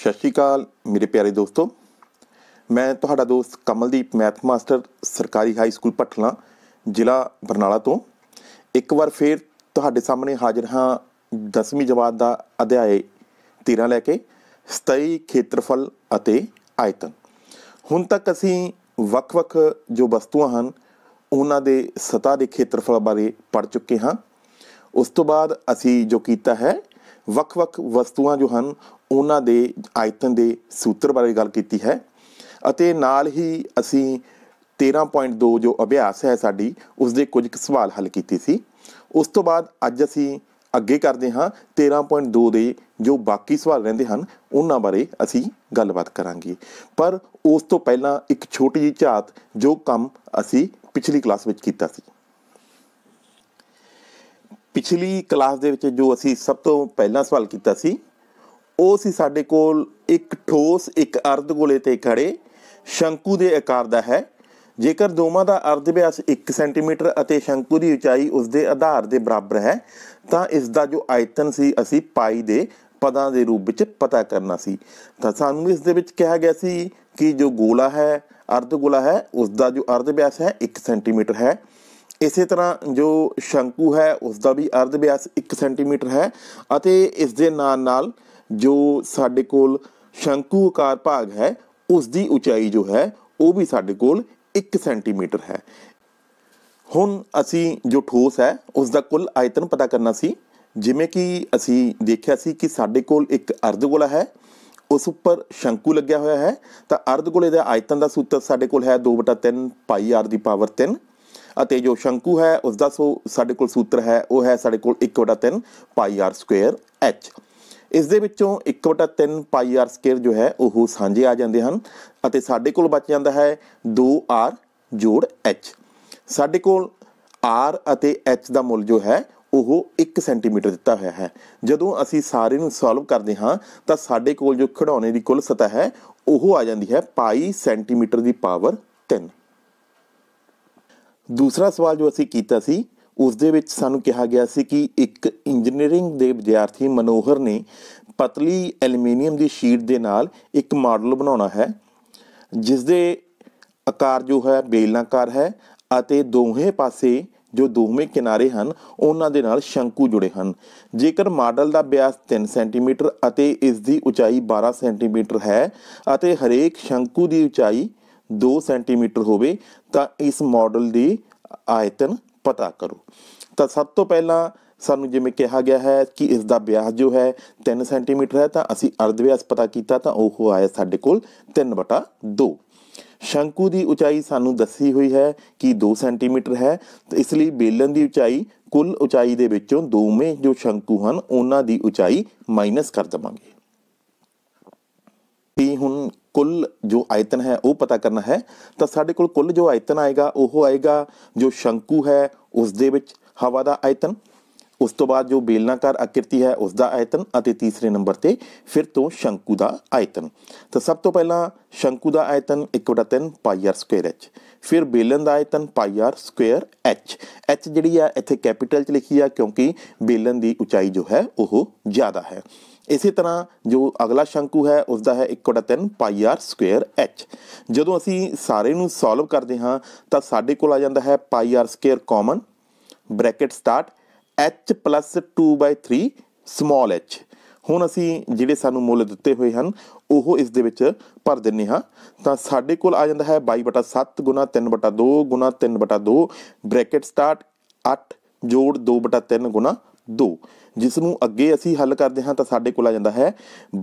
ਸਤਿ ਸ਼੍ਰੀ ਅਕਾਲ ਮੇਰੇ ਪਿਆਰੇ ਦੋਸਤੋ ਮੈਂ ਤੁਹਾਡਾ ਦੋਸਤ ਕਮਲਦੀਪ ਮੈਥ ਮਾਸਟਰ ਸਰਕਾਰੀ ਹਾਈ ਸਕੂਲ ਪਟਲਾ ਜ਼ਿਲ੍ਹਾ ਬਰਨਾਲਾ ਤੋਂ ਇੱਕ ਵਾਰ ਫੇਰ ਤੁਹਾਡੇ ਸਾਹਮਣੇ ਹਾਜ਼ਰ ਹਾਂ 10ਵੀਂ ਜਮਾਤ ਦਾ ਅਧਿਆਇ 13 ਲੈ ਕੇ ਸਤਈ ਖੇਤਰਫਲ ਅਤੇ ਆਇਤਨ ਹੁਣ ਤੱਕ ਅਸੀਂ ਵੱਖ-ਵੱਖ ਜੋ ਵਸਤੂਆਂ ਹਨ ਉਹਨਾਂ ਦੇ ਸਤਾ ਦੇ ਖੇਤਰਫਲ ਬਾਰੇ ਪੜ ਚੁੱਕੇ ਹਾਂ ਉਸ ਤੋਂ ਬਾਅਦ ਅਸੀਂ ਜੋ ਕੀਤਾ ਹੈ ਵੱਖ-ਵੱਖ ਵਸਤੂਆਂ ਜੋ ਹਨ ਉਹਨਾਂ ਦੇ ਆਇਤਨ ਦੇ ਸੂਤਰ ਬਾਰੇ ਗੱਲ ਕੀਤੀ ਹੈ ਅਤੇ ਨਾਲ ਹੀ ਅਸੀਂ 13.2 ਜੋ ਅਭਿਆਸ ਹੈ ਸਾਡੀ ਉਸ ਦੇ ਕੁਝ ਸਵਾਲ ਹੱਲ ਕੀਤੇ ਸੀ ਉਸ ਤੋਂ ਬਾਅਦ ਅੱਜ ਅਸੀਂ ਅੱਗੇ ਕਰਦੇ ਹਾਂ 13.2 ਦੇ ਜੋ ਬਾਕੀ ਸਵਾਲ ਰਹਿੰਦੇ ਹਨ ਉਹਨਾਂ ਬਾਰੇ ਅਸੀਂ ਗੱਲਬਾਤ ਕਰਾਂਗੇ ਪਰ ਉਸ ਤੋਂ ਪਹਿਲਾਂ ਇੱਕ ਛੋਟੀ ਜਿਹੀ ਝਾਤ ਜੋ ਕੰਮ ਅਸੀਂ ਪਿਛਲੀ ਕਲਾਸ ਵਿੱਚ ਕੀਤਾ ਸੀ ਪਿਛਲੀ ਕਲਾਸ ਦੇ ਵਿੱਚ ਜੋ ਅਸੀਂ ਸਭ ਤੋਂ ਪਹਿਲਾ ਸਵਾਲ ਕੀਤਾ ਸੀ ਉਹ ਸੀ ਸਾਡੇ ਕੋਲ ਇੱਕ ਠੋਸ ਇੱਕ ਅਰਧ ਗੋਲੇ ਤੇ ਖੜੇ ਸ਼ੰਕੂ ਦੇ ਆਕਾਰ ਦਾ ਹੈ ਜੇਕਰ ਦੋਵਾਂ ਦਾ ਅਰਧ ਵਿਆਸ 1 ਸੈਂਟੀਮੀਟਰ ਅਤੇ ਸ਼ੰਕੂ ਦੀ ਉਚਾਈ ਉਸ ਦੇ ਆਧਾਰ ਦੇ ਬਰਾਬਰ ਹੈ ਤਾਂ ਇਸ ਦਾ ਜੋ ਆਇਤਨ ਸੀ ਅਸੀਂ ਪਾਈ ਦੇ ਪਦਾਂ ਦੇ ਰੂਪ ਵਿੱਚ ਪਤਾ ਕਰਨਾ ਸੀ ਤਾਂ ਸਾਨੂੰ ਇਸ ਦੇ ਵਿੱਚ ਕਿਹਾ ਗਿਆ ਸੀ ਕਿ ਜੋ ਗੋਲਾ ਹੈ ਅਰਧ ਗੋਲਾ ਹੈ ਉਸ ਦਾ ਜੋ ਅਰਧ ਵਿਆਸ ਹੈ 1 ਸੈਂਟੀਮੀਟਰ ਹੈ ਇਸੇ ਤਰ੍ਹਾਂ ਜੋ ਸ਼ੰਕੂ ਹੈ ਉਸ ਦਾ ਵੀ ਅਰਧ ਵਿਆਸ 1 ਸੈਂਟੀਮੀਟਰ ਹੈ ਅਤੇ ਇਸ ਦੇ ਨਾਲ ਨਾਲ ਜੋ ਸਾਡੇ ਕੋਲ ਸ਼ੰਕੂ ਆਕਾਰ ਭਾਗ ਹੈ ਉਸ ਦੀ ਉਚਾਈ ਜੋ ਹੈ ਉਹ ਵੀ ਸਾਡੇ ਕੋਲ 1 ਸੈਂਟੀਮੀਟਰ ਹੈ ਹੁਣ ਅਸੀਂ ਜੋ ਠੋਸ ਹੈ ਉਸ ਦਾ ਕੁੱਲ ਆਇਤਨ ਪਤਾ ਕਰਨਾ ਸੀ ਜਿਵੇਂ ਕਿ ਅਸੀਂ ਦੇਖਿਆ ਸੀ ਕਿ ਸਾਡੇ ਕੋਲ ਇੱਕ ਅਰਧਗੋਲਾ ਹੈ ਉਸ ਉੱਪਰ ਸ਼ੰਕੂ ਲੱਗਿਆ ਹੋਇਆ ਹੈ ਤਾਂ ਅਰਧਗੋਲੇ ਦਾ ਆਇਤਨ ਦਾ ਸੂਤਰ ਸਾਡੇ ਕੋਲ ਹੈ 2/3 ਪਾਈ r ਦੀ ਪਾਵਰ 3 ਅਤੇ ਜੋ ਸ਼ੰਕੂ ਹੈ ਉਸ ਦਾ ਸੋ ਸਾਡੇ ਕੋਲ ਸੂਤਰ ਹੈ ਉਹ ਹੈ ਸਾਡੇ ਕੋਲ 1/3 ਪਾਈ r² h ਇਸ ਦੇ ਵਿੱਚੋਂ 1/3 ਪਾਈ ਆਰ ਸਕੁਅਰ ਜੋ ਹੈ ਉਹ ਸਾਂਝੇ ਆ ਜਾਂਦੇ ਹਨ ਅਤੇ ਸਾਡੇ ਕੋਲ ਬਚ ਜਾਂਦਾ ਹੈ 2r ਜੋੜ h ਸਾਡੇ ਕੋਲ r ਅਤੇ h ਦਾ ਮੁੱਲ ਜੋ ਹੈ ਉਹ 1 ਸੈਂਟੀਮੀਟਰ ਦਿੱਤਾ ਹੋਇਆ ਹੈ ਜਦੋਂ ਅਸੀਂ ਸਾਰੇ ਨੂੰ ਸੋਲਵ ਕਰਦੇ ਹਾਂ ਤਾਂ ਸਾਡੇ ਕੋਲ ਜੋ ਖਿਡੌਣੇ ਦੀ ਕੁੱਲ ਸਤਹ ਹੈ ਉਹ ਆ ਜਾਂਦੀ ਹੈ ਪਾਈ ਸੈਂਟੀਮੀਟਰ ਦੀ ਪਾਵਰ 3 ਦੂਸਰਾ ਸਵਾਲ ਜੋ ਅਸੀਂ ਕੀਤਾ ਸੀ ਉਸ ਦੇ ਵਿੱਚ ਸਾਨੂੰ ਕਿਹਾ ਗਿਆ ਸੀ ਕਿ ਇੱਕ ਇੰਜੀਨੀਅਰਿੰਗ ਦੇ ਵਿਦਿਆਰਥੀ ਮਨੋਹਰ ਨੇ ਪਤਲੀ ਐਲੂਮੀਨੀਅਮ ਦੀ ਸ਼ੀਟ ਦੇ ਨਾਲ ਇੱਕ ਮਾਡਲ ਬਣਾਉਣਾ ਹੈ ਜਿਸ ਦੇ ਆਕਾਰ ਜੋ ਹੈ ਬੇਲਨਾਕਾਰ ਹੈ ਅਤੇ ਦੋਹੇ ਪਾਸੇ ਜੋ ਦੋਵੇਂ ਕਿਨਾਰੇ ਹਨ ਉਹਨਾਂ ਦੇ ਨਾਲ ਸ਼ੰਕੂ ਜੁੜੇ ਹਨ ਜੇਕਰ ਮਾਡਲ ਦਾ ਵਿਆਸ 3 ਸੈਂਟੀਮੀਟਰ ਅਤੇ ਇਸ ਦੀ ਉਚਾਈ 12 ਸੈਂਟੀਮੀਟਰ ਹੈ ਅਤੇ ਹਰੇਕ ਸ਼ੰਕੂ ਦੀ ਉਚਾਈ 2 ਸੈਂਟੀਮੀਟਰ ਹੋਵੇ ਤਾਂ ਇਸ ਮਾਡਲ ਦੀ ਆਇਤਨ ਪਤਾ ਕਰੋ ਤਾਂ ਸਭ ਤੋਂ ਪਹਿਲਾਂ ਸਾਨੂੰ ਜਿਵੇਂ ਕਿਹਾ ਗਿਆ ਹੈ ਕਿ ਇਸ ਦਾ ਵਿਆਸ ਜੋ ਹੈ 3 ਸੈਂਟੀਮੀਟਰ ਹੈ ਤਾਂ ਅਸੀਂ ਅਰਧ ਵਿਆਸ ਪਤਾ ਕੀਤਾ ਤਾਂ ਉਹ ਆਇਆ ਸਾਡੇ ਕੋਲ 3/2 ਸ਼ੰਕੂ ਦੀ ਉਚਾਈ ਸਾਨੂੰ ਦੱਸੀ ਹੋਈ ਹੈ ਕਿ 2 ਸੈਂਟੀਮੀਟਰ ਹੈ ਇਸ ਲਈ ਬੇਲਨ ਦੀ ਉਚਾਈ ਕੁੱਲ ਉਚਾਈ ਦੇ ਵਿੱਚੋਂ ਦੋਵੇਂ ਜੋ ਸ਼ੰਕੂ ਹਨ ਉਹਨਾਂ ਦੀ ਉਚਾਈ ਮਾਈਨਸ ਕਰ ਦਵਾਂਗੇ ਤੀ ਹੁਣ ਕੁੱਲ ਜੋ ਆਇਤਨ ਹੈ ਉਹ ਪਤਾ ਕਰਨਾ ਹੈ ਤਾਂ ਸਾਡੇ ਕੋਲ ਕੁੱਲ ਜੋ ਆਇਤਨ ਆਏਗਾ ਉਹ ਆਏਗਾ ਜੋ ਸ਼ੰਕੂ ਹੈ ਉਸ ਦੇ ਵਿੱਚ ਹਵਾ ਦਾ ਆਇਤਨ ਉਸ ਤੋਂ ਬਾਅਦ ਜੋ ਬੇਲਨਾਕਾਰ ਆਕ੍ਰਿਤੀ ਹੈ ਉਸ ਦਾ ਆਇਤਨ ਅਤੇ ਤੀਸਰੇ ਨੰਬਰ ਤੇ ਫਿਰ ਤੋਂ ਸ਼ੰਕੂ ਦਾ ਆਇਤਨ ਤਾਂ ਸਭ ਤੋਂ ਪਹਿਲਾਂ ਸ਼ੰਕੂ ਦਾ ਆਇਤਨ 1/3 ਪਾਈ ਆਰ ਸਕੁਅਰ ਐਚ ਫਿਰ ਬੇਲਨ ਦਾ ਆਇਤਨ pi R square H H ਜਿਹੜੀ ਆ ਇੱਥੇ ਕੈਪੀਟਲ ਚ ਲਿਖੀ ਆ ਕਿਉਂਕਿ ਬੇਲਨ ਦੀ ਉਚਾਈ ਜੋ ਹੈ ਉਹ ਜ਼ਿਆਦਾ ਹੈ ਇਸੇ ਤਰ੍ਹਾਂ ਜੋ ਅਗਲਾ ਸ਼ੰਕੂ ਹੈ ਉਸ ਦਾ ਹੈ 1/3 ਪਾਈ ਆਰ ਸਕੁਅਰ ਐਚ ਜਦੋਂ ਅਸੀਂ ਸਾਰੇ ਨੂੰ ਸੋਲਵ ਕਰਦੇ ਹਾਂ ਤਾਂ ਸਾਡੇ ਕੋਲ ਆ ਜਾਂਦਾ ਹੈ pi R square common bracket start h 2/3 small h ਹੁਣ ਅਸੀਂ ਜਿਹੜੇ ਸਾਨੂੰ ਮੁੱਲ ਦਿੱਤੇ ਹੋਏ ਹਨ ਉਹ ਇਸ ਦੇ ਵਿੱਚ ਭਰ ਦਿੰਨੇ ਹਾਂ ਤਾਂ ਸਾਡੇ ਕੋਲ ਆ ਜਾਂਦਾ ਹੈ 22/7 3/2 3/2 ਬ੍ਰੈਕਟ ਸਟਾਰਟ 8 ਜੋੜ 2/3 2 ਜਿਸ ਨੂੰ ਅੱਗੇ ਅਸੀਂ ਹੱਲ ਕਰਦੇ ਹਾਂ ਤਾਂ ਸਾਡੇ ਕੋਲ ਆ ਜਾਂਦਾ ਹੈ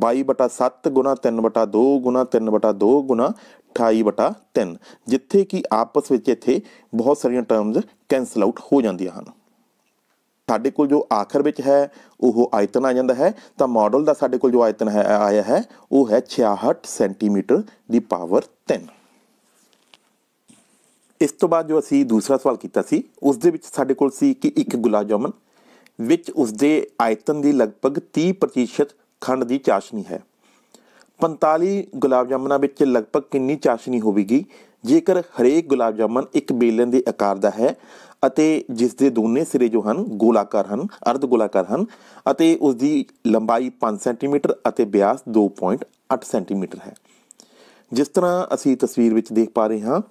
22/7 3/2 3/2 28/3 ਜਿੱਥੇ ਕਿ ਆਪਸ ਵਿੱਚ ਇੱਥੇ ਬਹੁਤ ਸਾਰੀਆਂ ਟਰਮਸ ਕੈਨਸਲ ਆਊਟ ਹੋ ਜਾਂਦੀਆਂ ਹਨ ਸਾਡੇ ਕੋਲ ਜੋ ਆਖਰ ਵਿੱਚ ਹੈ ਉਹ ਆਇਤਨ ਆ ਜਾਂਦਾ ਹੈ ਤਾਂ ਮਾਡਲ ਦਾ ਸਾਡੇ ਕੋਲ ਜੋ ਆਇਤਨ ਹੈ ਆਇਆ ਹੈ ਉਹ ਹੈ 66 ਸੈਂਟੀਮੀਟਰ ਦੀ ਪਾਵਰ 3 ਇਸ ਤੋਂ ਬਾਅਦ ਜੋ ਅਸੀਂ ਦੂਸਰਾ ਸਵਾਲ ਕੀਤਾ ਸੀ ਉਸ ਦੇ ਵਿੱਚ ਸਾਡੇ ਕੋਲ ਸੀ ਕਿ ਇੱਕ ਗੁਲਾਬ ਜਾਮਨ ਵਿੱਚ ਉਸਦੇ ਆਇਤਨ ਦੀ ਲਗਭਗ 30% ਖੰਡ ਦੀ ਚਾਸ਼ਨੀ ਹੈ 45 ਗੁਲਾਬ ਜਾਮਨਾਂ ਵਿੱਚ ਲਗਭਗ ਕਿੰਨੀ ਚਾਸ਼ਨੀ ਹੋਵੇਗੀ ਜੇਕਰ ਹਰੇਕ ਗੁਲਾਬ ਜਾਮਨ ਇੱਕ ਬੇਲਨ ਦੇ ਆਕਾਰ ਦਾ ਹੈ ਅਤੇ ਜਿਸ ਦੇ ਦੋਨੇ ਸਿਰੇ ਜੋ ਹਨ ਗੋਲਾਕਾਰ ਹਨ ਅਰਧ ਗੋਲਾਕਾਰ ਹਨ ਅਤੇ ਉਸ ਦੀ ਲੰਬਾਈ 5 ਸੈਂਟੀਮੀਟਰ ਅਤੇ ਵਿਆਸ 2.8 ਸੈਂਟੀਮੀਟਰ ਹੈ ਜਿਸ ਤਰ੍ਹਾਂ ਅਸੀਂ ਤਸਵੀਰ ਵਿੱਚ ਦੇਖ ਪਾ ਰਹੇ ਹਾਂ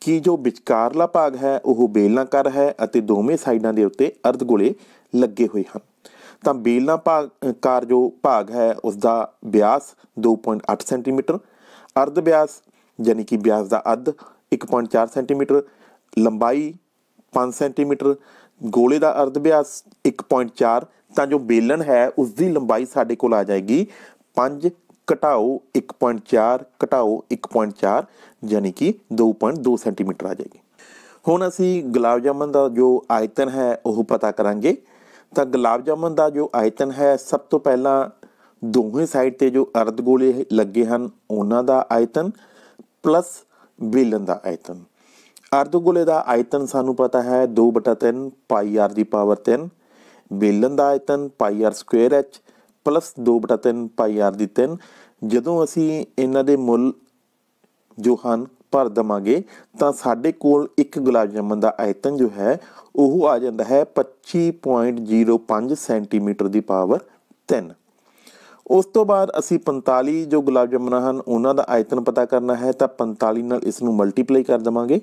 ਕਿ ਜੋ ਵਿਚਕਾਰਲਾ ਭਾਗ ਹੈ ਉਹ ਬੇਲਨਾਕਾਰ ਹੈ ਅਤੇ ਦੋਵੇਂ ਸਾਈਡਾਂ ਦੇ ਉੱਤੇ ਅਰਧ ਗੋਲੇ ਲੱਗੇ ਹੋਏ ਹਨ ਤਾਂ ਬੇਲਨਾ ਭਾਗ ਕਾਰ ਜੋ ਭਾਗ ਹੈ ਉਸ ਦਾ ਵਿਆਸ 2.8 ਸੈਂਟੀਮੀਟਰ ਅਰਧ ਵਿਆਸ ਯਾਨੀ ਕਿ ਵਿਆਸ ਦਾ ਅੱਧ 1.4 ਸੈਂਟੀਮੀਟਰ ਲੰਬਾਈ 5 ਸੈਂਟੀਮੀਟਰ ਗੋਲੇ ਦਾ ਅਰਧ ਵਿਆਸ 1.4 ਤਾਂ ਜੋ ਬੇਲਨ ਹੈ ਉਸ ਦੀ ਲੰਬਾਈ ਸਾਡੇ ਕੋਲ ਆ ਜਾਏਗੀ 5 ਘਟਾਓ 1.4 ਘਟਾਓ 1.4 ਯਾਨੀ ਕਿ 2.2 ਸੈਂਟੀਮੀਟਰ ਆ ਜਾਏਗੀ ਹੁਣ ਅਸੀਂ ਗੁਲਾਬ ਜਾਮਨ ਦਾ ਜੋ ਆਇਤਨ ਹੈ ਉਹ ਪਤਾ ਕਰਾਂਗੇ ਤਾਂ ਗੁਲਾਬ ਜਾਮਨ ਦਾ ਜੋ ਆਇਤਨ ਹੈ ਸਭ ਤੋਂ ਪਹਿਲਾਂ ਦੋਵੇਂ ਸਾਈਡ ਤੇ ਜੋ ਅਰਧ ਗੋਲੇ ਲੱਗੇ ਹਨ ਉਹਨਾਂ ਦਾ ਆਇਤਨ ਪਲੱਸ ਬੇਲਨ ਦਾ ਆਇਤਨ ਅਰਧ ਗੋਲੇ ਦਾ ਆਇਤਨ ਸਾਨੂੰ ਪਤਾ ਹੈ 2/3 ਪਾਈ r ਦੀ ਪਾਵਰ 3 ਬੇਲਨ ਦਾ ਆਇਤਨ pi r square h plus 2/3 pi r ਦੀ 3 ਜਦੋਂ ਅਸੀਂ ਇਹਨਾਂ ਦੇ ਮੁੱਲ ਜੋ ਹਨ ਭਰ ਦਵਾਂਗੇ ਤਾਂ ਸਾਡੇ ਕੋਲ ਇੱਕ ਗੁਲਾਬ ਜਾਮਨ ਦਾ ਆਇਤਨ ਜੋ ਹੈ ਉਹ ਆ ਜਾਂਦਾ ਹੈ 25.05 ਸੈਂਟੀਮੀਟਰ ਦੀ ਪਾਵਰ 3 ਉਸ ਤੋਂ ਬਾਅਦ ਅਸੀਂ 45 ਜੋ ਗੁਲਾਬ ਜਾਮਨ ਹਨ ਉਹਨਾਂ ਦਾ ਆਇਤਨ ਪਤਾ ਕਰਨਾ ਹੈ ਤਾਂ 45 ਨਾਲ ਇਸ ਨੂੰ ਮਲਟੀਪਲਾਈ ਕਰ ਦਵਾਂਗੇ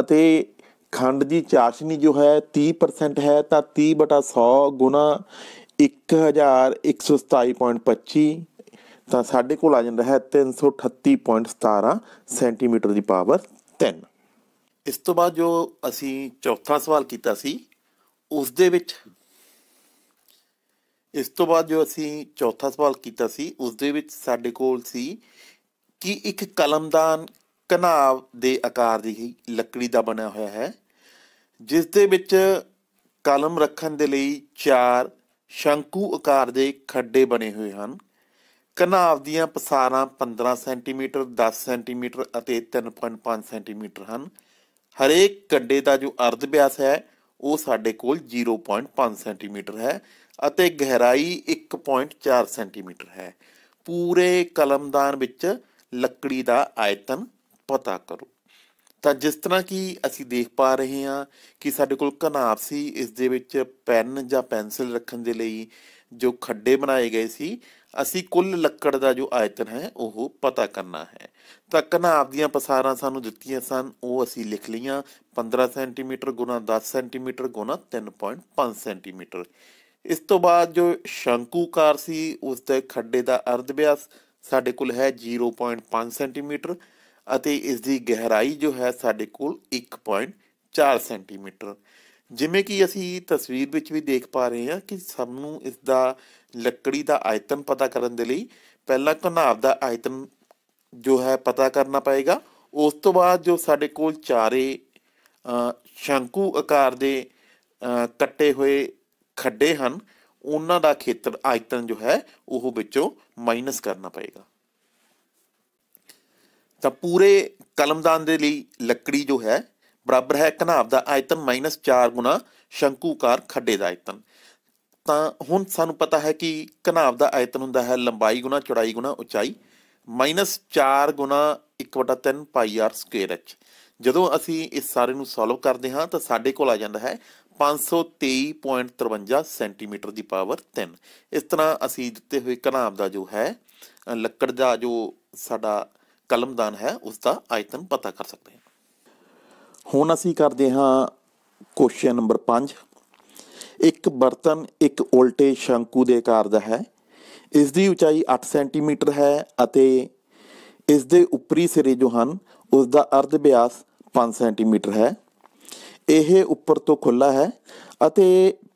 ਅਤੇ ਖੰਡ ਦੀ ਚਾਸ਼ਨੀ ਜੋ ਹੈ 30% ਹੈ ਤਾਂ 30 100 1127.25 ਤਾਂ ਸਾਡੇ ਕੋਲ ਆ ਜਾਂਦਾ ਹੈ 338.17 ਸੈਂਟੀਮੀਟਰ ਦੀ ਪਾਵਰ 3 ਇਸ ਤੋਂ ਬਾਅਦ ਜੋ ਅਸੀਂ ਚੌਥਾ ਸਵਾਲ ਕੀਤਾ ਸੀ ਉਸ ਦੇ ਵਿੱਚ ਇਸ ਤੋਂ ਬਾਅਦ ਜੋ ਅਸੀਂ ਚੌਥਾ ਸਵਾਲ ਕੀਤਾ ਸੀ ਉਸ ਦੇ ਵਿੱਚ ਸਾਡੇ ਕੋਲ ਸੀ ਕਿ ਇੱਕ ਕਲਮਦਾਨ ਕਨਾਵ ਦੇ ਆਕਾਰ ਦੀ ਲੱਕੜੀ ਦਾ ਬਣਿਆ ਹੋਇਆ ਹੈ ਜਿਸ ਦੇ ਵਿੱਚ ਕਲਮ ਰੱਖਣ ਦੇ ਲਈ ਚਾਰ ਸ਼ੰਕੂ ਆਕਾਰ ਦੇ ਖੱਡੇ ਬਣੇ ਹੋਏ ਹਨ ਕਨਾਵ ਦੀਆਂ ਪਸਾਰਾਂ 15 ਸੈਂਟੀਮੀਟਰ 10 ਸੈਂਟੀਮੀਟਰ ਅਤੇ 3.5 ਸੈਂਟੀਮੀਟਰ ਹਨ ਹਰੇਕ ਕੰਡੇ ਦਾ ਜੋ ਅਰਧ ਵਿਆਸ ਹੈ ਉਹ ਸਾਡੇ ਕੋਲ 0.5 ਸੈਂਟੀਮੀਟਰ ਹੈ ਅਤੇ ਗਹਿਰਾਈ 1.4 ਸੈਂਟੀਮੀਟਰ ਹੈ ਪੂਰੇ ਕਲਮਦਾਨ ਵਿੱਚ ਲੱਕੜੀ ਦਾ ਆਇਤਨ ਪਤਾ ਕਰੋ ਤਾਂ ਜਿਸ ਤਰ੍ਹਾਂ ਕਿ ਅਸੀਂ ਦੇਖ ਪਾ ਰਹੇ ਹਾਂ ਕਿ ਸਾਡੇ ਕੋਲ ਕਨਾਵ ਸੀ ਇਸ ਦੇ ਵਿੱਚ ਪੈਨ ਜਾਂ ਪੈਨਸਲ ਰੱਖਣ ਦੇ ਲਈ ਜੋ ਖੱਡੇ ਬਣਾਏ ਗਏ ਸੀ ਅਸੀਂ ਕੁੱਲ ਲੱਕੜ ਦਾ ਜੋ ਆਇਤਨ ਹੈ ਉਹ ਪਤਾ ਕਰਨਾ ਹੈ ਤਾਂ ਆਪਦੀਆਂ ਦੀਆਂ ਪਸਾਰਾਂ ਸਾਨੂੰ ਦਿੱਤੀਆਂ ਸਨ ਉਹ ਅਸੀਂ ਲਿਖ ਲਈਆਂ 15 ਸੈਂਟੀਮੀਟਰ ਗੁਣਾ 10 ਸੈਂਟੀਮੀਟਰ ਗੁਣਾ 3.5 ਸੈਂਟੀਮੀਟਰ ਇਸ ਤੋਂ ਬਾਅਦ ਜੋ ਸ਼ੰਕੂਕਾਰ ਸੀ ਉਸ ਦੇ ਖੱਡੇ ਦਾ ਅਰਧ ਵਿਆਸ ਸਾਡੇ ਕੋਲ ਹੈ 0.5 ਸੈਂਟੀਮੀਟਰ ਅਤੇ ਇਸ ਦੀ ਗਹਿਰਾਈ ਜੋ ਹੈ ਸਾਡੇ ਕੋਲ 1.4 ਸੈਂਟੀਮੀਟਰ ਜਿਵੇਂ ਕਿ ਅਸੀਂ ਤਸਵੀਰ ਵਿੱਚ ਵੀ ਦੇਖ ਪਾ ਰਹੇ ਹਾਂ ਕਿ ਸਭ ਨੂੰ ਇਸ ਦਾ ਲੱਕੜੀ ਦਾ ਆਇਤਨ ਪਤਾ ਕਰਨ ਦੇ ਲਈ ਪਹਿਲਾਂ ਘਨਾਵ ਦਾ ਆਇਤਨ ਜੋ ਹੈ ਪਤਾ ਕਰਨਾ ਪਏਗਾ ਉਸ ਤੋਂ ਬਾਅਦ ਜੋ ਸਾਡੇ ਕੋਲ ਚਾਰੇ ਸ਼ੰਕੂ ਆਕਾਰ ਦੇ ਕੱਟੇ ਹੋਏ ਖੱਡੇ ਹਨ ਉਹਨਾਂ ਦਾ ਖੇਤਰ ਆਇਤਨ ਜੋ ਹੈ ਉਹ ਵਿੱਚੋਂ ਮਾਈਨਸ ਕਰਨਾ ਪਏਗਾ ਤਾਂ ਪੂਰੇ ਕਲਮਦਾਨ ਦੇ ਲਈ ਲੱਕੜੀ ਜੋ ਹੈ ਬਰਾਬਰ ਹੈ ਕਨਾਵ ਦਾ ਆਇਤਨ ਮਾਈਨਸ 4 ਗੁਣਾ ਸ਼ੰਕੂਕਾਰ ਖੱਡੇ ਦਾ ਆਇਤਨ ਤਾਂ ਹੁਣ ਸਾਨੂੰ ਪਤਾ ਹੈ ਕਿ ਕਨਾਵ ਦਾ ਆਇਤਨ ਹੁੰਦਾ ਹੈ ਲੰਬਾਈ ਗੁਣਾ ਚੌੜਾਈ ਗੁਣਾ ਉਚਾਈ ਮਾਈਨਸ 4 ਗੁਣਾ 1/3 ਪਾਈ ਆਰ ਸਕੁਅਰ ਐਚ ਜਦੋਂ ਅਸੀਂ ਇਸ ਸਾਰੇ ਨੂੰ ਸੋਲਵ ਕਰਦੇ ਹਾਂ ਤਾਂ ਸਾਡੇ ਕੋਲ ਆ ਜਾਂਦਾ ਹੈ 523.53 ਸੈਂਟੀਮੀਟਰ ਦੀ ਪਾਵਰ 3 ਇਸ ਤਰ੍ਹਾਂ ਅਸੀਂ ਦਿੱਤੇ ਹੋਏ ਕਨਾਵ ਦਾ ਜੋ ਹੈ ਲੱਕੜ ਦਾ ਜੋ ਸਾਡਾ ਕਲਮਦਾਨ ਹੈ ਉਸ ਦਾ ਆਇਤਨ ਪਤਾ ਕਰ ਸਕਦੇ ਹਾਂ ਹੁਣ ਅਸੀਂ ਕਰਦੇ ਹਾਂ ਕੁਐਸਚਨ ਨੰਬਰ 5 ਇੱਕ ਬਰਤਨ ਇੱਕ ਉਲਟੇ ਸ਼ੰਕੂ ਦੇ ਆਕਾਰ ਦਾ ਹੈ ਇਸ ਦੀ ਉਚਾਈ 8 ਸੈਂਟੀਮੀਟਰ ਹੈ ਅਤੇ ਇਸ ਦੇ ਉੱਪਰੀ ਸਿਰੇ ਜੋ ਹਨ ਉਸ ਦਾ ਅਰਧ ਵਿਆਸ 5 ਸੈਂਟੀਮੀਟਰ ਹੈ ਇਹ ਉੱਪਰ ਤੋਂ ਖੁੱਲਾ ਹੈ ਅਤੇ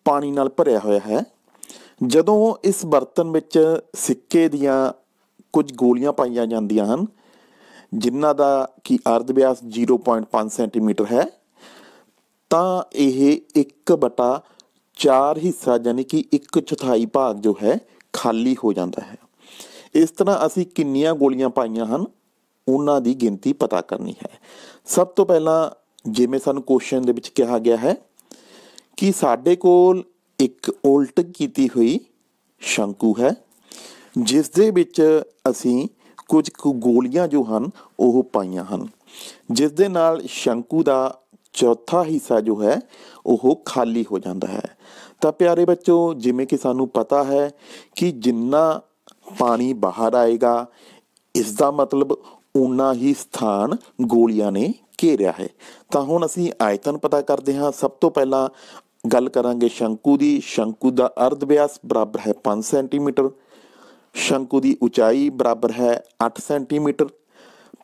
ਪਾਣੀ ਨਾਲ ਭਰਿਆ ਹੋਇਆ ਹੈ ਜਦੋਂ ਇਸ ਬਰਤਨ ਵਿੱਚ ਸਿੱਕੇ ਦੀਆਂ ਕੁਝ ਗੋਲੀਆਂ ਪਾਈਆਂ ਜਾਂਦੀਆਂ ਹਨ ਜਿਨ੍ਹਾਂ ਦਾ ਕੀ ਅਰਧ ਵਿਆਸ 0.5 ਸੈਂਟੀਮੀਟਰ ਹੈ ਤਾਂ ਇਹ 1/4 ਹਿੱਸਾ ਯਾਨੀ ਕਿ 1/4 ਭਾਗ ਜੋ ਹੈ ਖਾਲੀ ਹੋ ਜਾਂਦਾ ਹੈ ਇਸ ਤਰ੍ਹਾਂ ਅਸੀਂ ਕਿੰਨੀਆਂ ਗੋਲੀਆਂ ਪਾਈਆਂ ਹਨ ਉਹਨਾਂ ਦੀ ਗਿਣਤੀ ਪਤਾ ਕਰਨੀ ਹੈ ਸਭ ਤੋਂ ਪਹਿਲਾਂ ਜਿਵੇਂ ਸਾਨੂੰ ਕੁਐਸਚਨ ਦੇ ਵਿੱਚ ਕਿਹਾ ਗਿਆ ਹੈ ਕਿ ਸਾਡੇ ਕੋਲ ਇੱਕ ਉਲਟ ਕੀਤੀ ਹੋਈ ਸ਼ੰਕੂ ਹੈ ਜਿਸ ਦੇ ਵਿੱਚ ਅਸੀਂ ਕੁਝ ਕੁ ਗੋਲੀਆਂ ਜੋ ਹਨ ਉਹ ਪਾਈਆਂ ਹਨ ਜਿਸ ਦੇ ਨਾਲ ਸ਼ੰਕੂ ਦਾ ਚੌਥਾ ਹਿੱਸਾ ਜੋ ਹੈ ਉਹ ਖਾਲੀ ਹੋ ਜਾਂਦਾ ਹੈ ਤਾਂ ਪਿਆਰੇ ਬੱਚੋ ਜਿਵੇਂ ਕਿ ਸਾਨੂੰ ਪਤਾ ਹੈ ਕਿ ਜਿੰਨਾ ਪਾਣੀ ਬਾਹਰ ਆਏਗਾ ਇਸ ਦਾ ਮਤਲਬ ਉਨਾ ਹੀ ਸਥਾਨ ਗੋਲੀਆਂ ਨੇ ਘੇਰਿਆ ਹੈ ਤਾਂ ਹੁਣ ਅਸੀਂ ਆਇਤਨ ਪਤਾ ਕਰਦੇ ਹਾਂ ਸਭ ਤੋਂ ਪਹਿਲਾਂ ਗੱਲ ਕਰਾਂਗੇ ਸ਼ੰਕੂ ਦੀ ਸ਼ੰਕੂ ਦਾ ਅਰਧ ਵਿਆਸ ਬਰਾਬਰ ਹੈ 5 ਸੈਂਟੀਮੀਟਰ ਸ਼ੰਕੂ ਦੀ ਉਚਾਈ ਬਰਾਬਰ ਹੈ 8 ਸੈਂਟੀਮੀਟਰ